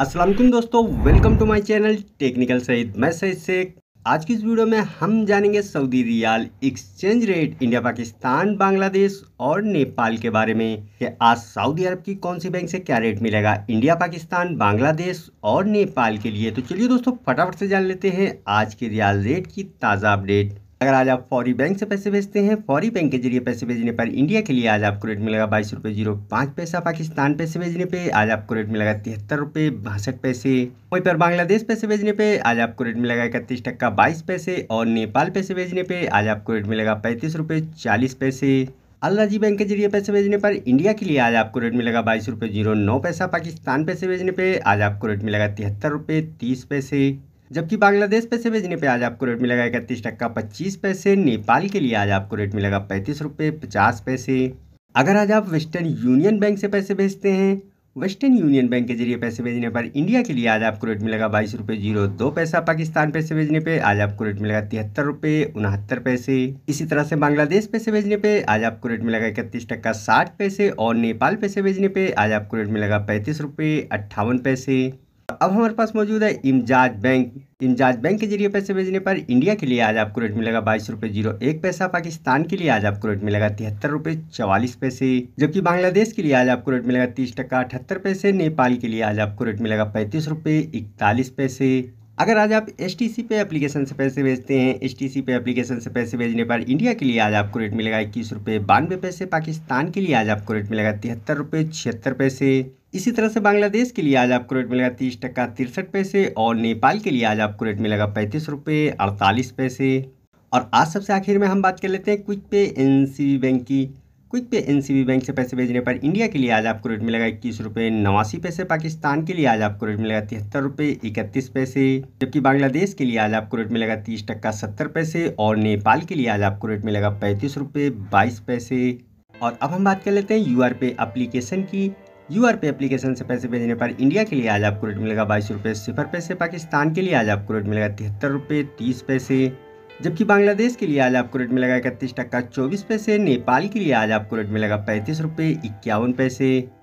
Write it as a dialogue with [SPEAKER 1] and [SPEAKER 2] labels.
[SPEAKER 1] असलम दोस्तों welcome to my channel technical Saeed मैं सईद शेख आज की इस वीडियो में हम जानेंगे Saudi riyal exchange rate India Pakistan Bangladesh और नेपाल के बारे में कि आज सऊदी अरब की कौन सी बैंक से क्या रेट मिलेगा इंडिया पाकिस्तान बांग्लादेश और नेपाल के लिए तो चलिए दोस्तों फटाफट से जान लेते हैं आज के रियाल रेट की ताज़ा अपडेट अगर आज आप फौरी बैंक से पैसे भेजते हैं फौरी बैंक के जरिए पैसे भेजने पर इंडिया के लिए आज आपको रेट मिलेगा बाईस रुपये जीरो पाँच पैसा पाकिस्तान पैसे भेजने पे आज आपको रेट मिलेगा तिहत्तर रुपये बासठ पैसे वहीं पर बांग्लादेश पैसे भेजने पे आज आपको रेट मिलेगा इकतीस टक्का बाईस पैसे और नेपाल पैसे भेजने पर आज आपको रेट मिलेगा पैंतीस रुपये चालीस पैसे अलराजी बैंक के जरिए पैसे भेजने पर इंडिया के लिए आज आपको रेट मिलेगा बाईस रुपये जीरो नौ पैसा पाकिस्तान पैसे भेजने पे आज आपको रेट मिलेगा तिहत्तर रुपये तीस पैसे जबकि बांग्लादेश पैसे भेजने पे आज आपको रेट मिलेगा इकतीस टक्का पच्चीस पैसे नेपाल के लिए आज आपको रेट मिलेगा पैंतीस रुपये पचास पैसे अगर आज आप वेस्टर्न यूनियन बैंक से पैसे भेजते हैं वेस्टर्न यूनियन बैंक के जरिए पैसे भेजने पर इंडिया के लिए आज आपको रेट मिलेगा बाईस रुपये जीरो दो पैसा पाकिस्तान पैसे भेजने पे आज आपको रेट मिलेगा तिहत्तर रुपये उनहत्तर पैसे इसी तरह से बांग्लादेश पैसे भेजने पे आज आपको रेट मिलेगा इकतीस टक्का साठ पैसे और नेपाल पैसे भेजने पे आज आपको रेट मिलेगा पैंतीस रुपये अट्ठावन पैसे अब हमारे पास मौजूद है इमजाज बैंक इमजाज बैंक के जरिए पैसे भेजने पर इंडिया के लिए आज आपको रेट मिलेगा बाईस रुपये जीरो एक पैसा पाकिस्तान के लिए आज आपको रेट मिलेगा तिहत्तर रुपये चवालीस पैसे जबकि बांग्लादेश के लिए आज आपको रेट मिलेगा तीस टका अठहत्तर पैसे नेपाल के लिए आज आपको रेट मिलेगा पैंतीस रुपये इकतालीस पैसे अगर आज आप एस टी सी पे एप्लीकेशन से पैसे भेजते हैं एस टी सी पे एप्लीकेशन से पैसे भेजने पर इंडिया के लिए आज आपको रेट मिलेगा इक्कीस रुपये बानवे पैसे पाकिस्तान के लिए आज आपको रेट मिलेगा तिहत्तर रुपये छिहत्तर पैसे इसी तरह से बांग्लादेश के लिए आज आपको रेट मिलेगा तीस टक्का तिरसठ पैसे और नेपाल के लिए आज आपको रेट मिलेगा पैंतीस रुपये अड़तालीस पैसे और आज सबसे आखिर में हम बात कर लेते हैं क्विक पे एन बैंक की क्विक पे एनसीबी बैंक से पैसे भेजने पर इंडिया के लिए आज आपको रेट मिलेगा इक्कीस रुपये नवासी पैसे पाकिस्तान के लिए आज आपको रेट मिलेगा तिहत्तर रुपये इकतीस पैसे जबकि बांग्लादेश के लिए आज आपको रेट मिलेगा तीस टक्का सत्तर पैसे और नेपाल के लिए आज आपको रेट मिलेगा पैंतीस रुपये बाईस पैसे और अब हम बात कर लेते हैं यू आर पे अप्लीकेशन की यू आर पे एप्लीकेशन से पैसे भेजने पर इंडिया के लिए आज आपको रेट मिलेगा बाईस रुपये सिफर पैसे पाकिस्तान के लिए आज आपको रेट मिलेगा तिहत्तर रुपये तीस पैसे जबकि बांग्लादेश के लिए आज आपको रेट मिलेगा इकतीस टक्का चौबीस पैसे नेपाल के लिए आज आपको रेट मिलेगा पैंतीस रुपये इक्यावन पैसे